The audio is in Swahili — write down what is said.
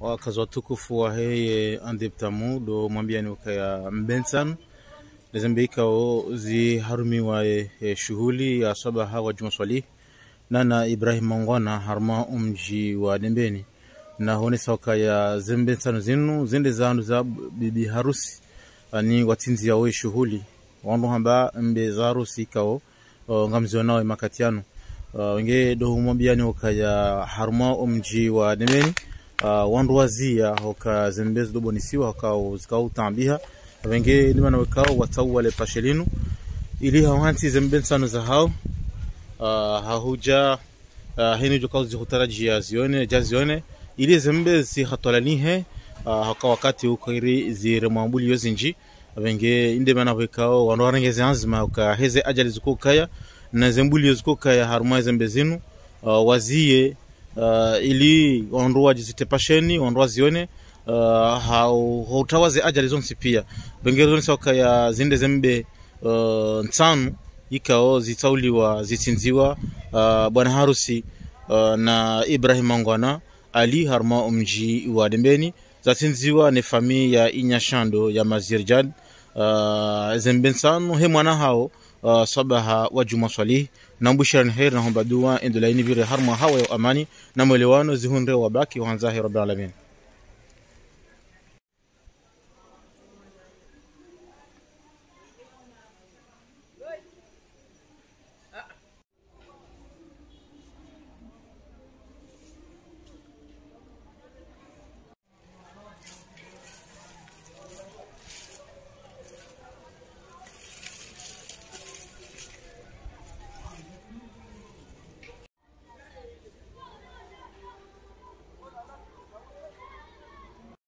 wakazi tukufu wa heye andiptamu do mwambianuka eh, ya mbensanu nezembeikao ziharumiwaye shughuli ya sabaha wa juma swali nana ibrahim mangwana haruma umji wa dembeni na hone sauka ya zembe zinu zinde zandu za bibi harusi ani watinzi yawe shughuli wandu hamba mbe za harusi ikao ngamzionawe makatiano wenge do dohumwabiani ukaya haruma umji wa dembeni Uh, wanduazia wandwaziya hoka zembezi dobonisiwa hoka wenge avenge na wekao watau wale pashelinu ili hawanti sanu za hao uh, hahuja uh, hinu jokao zihutarajia zione jazione ili zembezi hatwalanihe nihe uh, hoka wakati uko iri yo zinji wenge inde mana wekao wandwarengeze anzima hoka heze ajali zuko kaya na zembuli yo zuko kaya harumai zembezinu uh, waziye uh, ili ondoa wajizite pasheni ondoa zione uh, hautawaze ajali zonse pia bengero zonse wakaya zinde zembe uh, ntsanu ikao zitsauliwa zitsinziwa uh, bwana harusi uh, na ibrahim angwana ali harma umji wa dembeni zatsinziwa ne famiye ya inyashando ya mazirjad uh, zembe ntsanu he mwana hao Uh, sabaha wa juma swali na mbushira ni heri naomba dua endelaini vire harma hawa ya amani na mwelewano zihunde wabaki wahanzahi rabbil alamin